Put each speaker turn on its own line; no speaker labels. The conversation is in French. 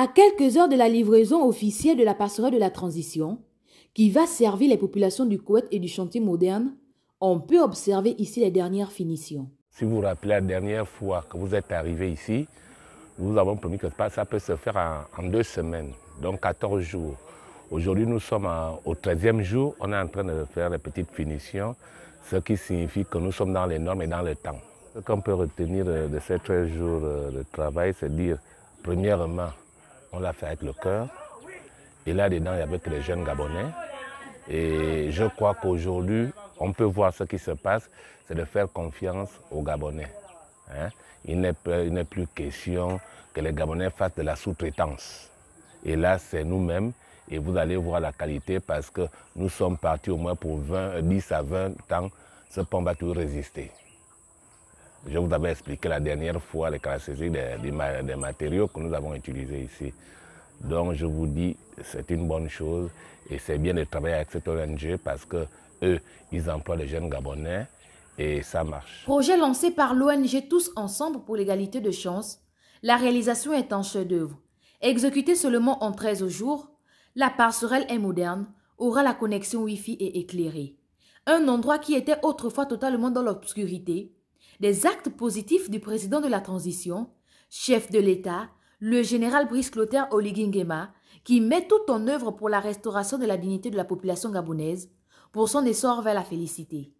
à quelques heures de la livraison officielle de la passerelle de la transition, qui va servir les populations du Kouet et du chantier moderne, on peut observer ici les dernières finitions.
Si vous vous rappelez la dernière fois que vous êtes arrivé ici, nous avons promis que ça peut se faire en, deux semaines, donc 14 jours. Aujourd'hui, nous sommes au 13e jour, on est en train de faire les petites finitions, ce qui signifie que nous sommes dans les normes et dans le temps. Ce qu'on peut retenir de ces 13 jours de travail, c'est dire, premièrement, on l'a fait avec le cœur. Et là-dedans, il y avait que les jeunes Gabonais. Et je crois qu'aujourd'hui, on peut voir ce qui se passe, c'est de faire confiance aux Gabonais. Hein. Il n'est plus question que les Gabonais fassent de la sous-traitance. Et là, c'est nous-mêmes. Et vous allez voir la qualité parce que nous sommes partis au moins pour 20, 10 à 20 ans. Ce pont va tout résister. Je vous avais expliqué la dernière fois les caractéristiques des, matériaux que nous avons utilisés ici. Donc je vous dis, c'est une bonne chose et c'est bien de travailler avec cette ONG parce que eux, ils emploient les jeunes Gabonais et ça marche.
Projet lancé par l'ONG Tous Ensemble pour l'égalité de chance, la réalisation est un chef-d'œuvre. Exécutée seulement en 13 jours, la passerelle est moderne, aura la connexion Wi-Fi et éclairée. Un endroit qui était autrefois totalement dans l'obscurité des actes positifs du président de la transition, chef de l'État, le général Brice Clotaire Oligingema, qui met tout en œuvre pour la restauration de la dignité de la population gabonaise, pour son essor vers la félicité.